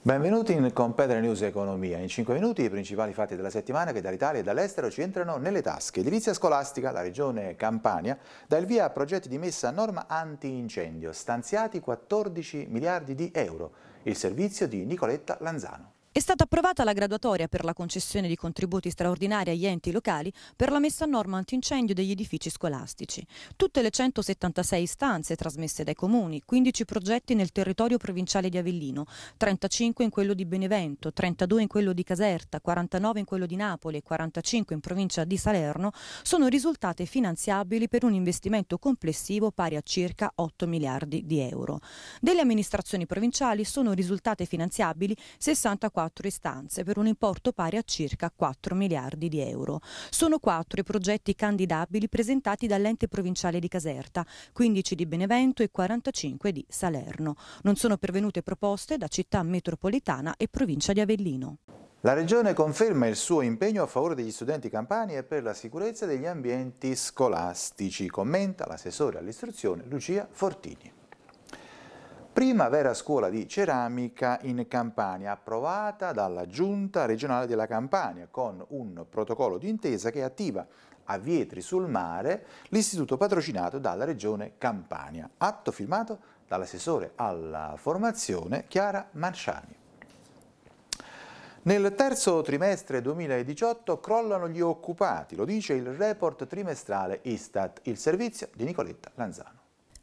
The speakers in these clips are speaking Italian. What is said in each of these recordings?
Benvenuti in Competere News Economia. In 5 minuti i principali fatti della settimana che dall'Italia e dall'estero ci entrano nelle tasche. Edilizia scolastica, la regione Campania, dà il via a progetti di messa a norma antincendio, stanziati 14 miliardi di euro. Il servizio di Nicoletta Lanzano stata approvata la graduatoria per la concessione di contributi straordinari agli enti locali per la messa a norma antincendio degli edifici scolastici. Tutte le 176 istanze trasmesse dai comuni, 15 progetti nel territorio provinciale di Avellino, 35 in quello di Benevento, 32 in quello di Caserta, 49 in quello di Napoli e 45 in provincia di Salerno, sono risultate finanziabili per un investimento complessivo pari a circa 8 miliardi di euro. Delle amministrazioni provinciali sono risultate finanziabili 64 quattro istanze per un importo pari a circa 4 miliardi di euro. Sono quattro i progetti candidabili presentati dall'ente provinciale di Caserta, 15 di Benevento e 45 di Salerno. Non sono pervenute proposte da città metropolitana e provincia di Avellino. La Regione conferma il suo impegno a favore degli studenti campani e per la sicurezza degli ambienti scolastici, commenta l'assessore all'istruzione Lucia Fortini. Primavera Scuola di Ceramica in Campania, approvata dalla Giunta regionale della Campania con un protocollo d'intesa che attiva a Vietri sul Mare l'istituto patrocinato dalla Regione Campania. Atto firmato dall'assessore alla formazione Chiara Marciani. Nel terzo trimestre 2018 crollano gli occupati, lo dice il report trimestrale Istat, il servizio di Nicoletta Lanzano.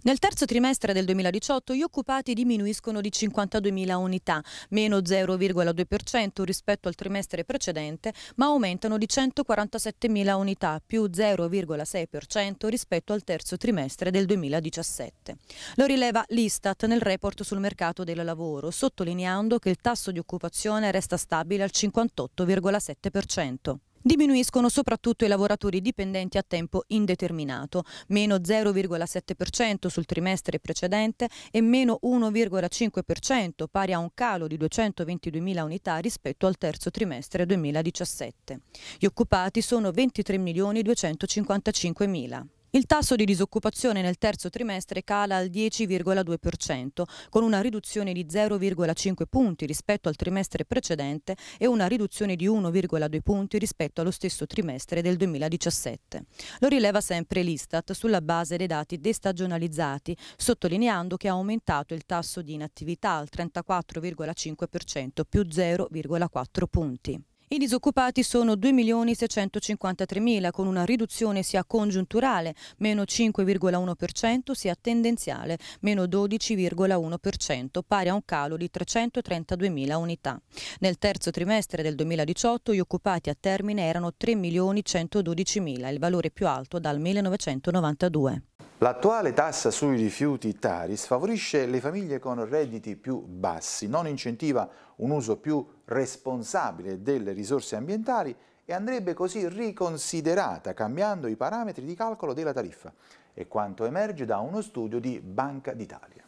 Nel terzo trimestre del 2018 gli occupati diminuiscono di 52.000 unità, meno 0,2% rispetto al trimestre precedente, ma aumentano di 147.000 unità, più 0,6% rispetto al terzo trimestre del 2017. Lo rileva l'Istat nel report sul mercato del lavoro, sottolineando che il tasso di occupazione resta stabile al 58,7%. Diminuiscono soprattutto i lavoratori dipendenti a tempo indeterminato, meno 0,7% sul trimestre precedente e meno 1,5%, pari a un calo di 222.000 unità rispetto al terzo trimestre 2017. Gli occupati sono 23.255.000. Il tasso di disoccupazione nel terzo trimestre cala al 10,2%, con una riduzione di 0,5 punti rispetto al trimestre precedente e una riduzione di 1,2 punti rispetto allo stesso trimestre del 2017. Lo rileva sempre l'Istat sulla base dei dati destagionalizzati, sottolineando che ha aumentato il tasso di inattività al 34,5% più 0,4 punti. I disoccupati sono 2.653.000 con una riduzione sia congiunturale, meno 5,1%, sia tendenziale, meno 12,1%, pari a un calo di 332.000 unità. Nel terzo trimestre del 2018 gli occupati a termine erano 3.112.000, il valore più alto dal 1992. L'attuale tassa sui rifiuti Taris favorisce le famiglie con redditi più bassi, non incentiva un uso più responsabile delle risorse ambientali e andrebbe così riconsiderata cambiando i parametri di calcolo della tariffa. È quanto emerge da uno studio di Banca d'Italia.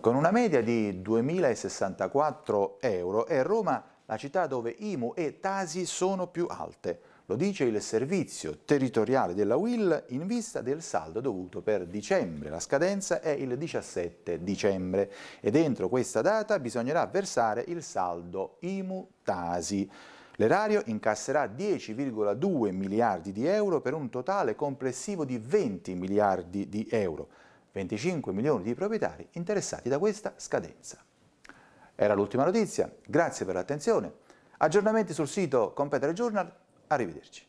Con una media di 2.064 euro è Roma la città dove IMU e Tasi sono più alte. Lo dice il servizio territoriale della UIL in vista del saldo dovuto per dicembre. La scadenza è il 17 dicembre e dentro questa data bisognerà versare il saldo IMU-TASI. L'erario incasserà 10,2 miliardi di euro per un totale complessivo di 20 miliardi di euro, 25 milioni di proprietari interessati da questa scadenza. Era l'ultima notizia, grazie per l'attenzione. Aggiornamenti sul sito Competere Journal Arrivederci.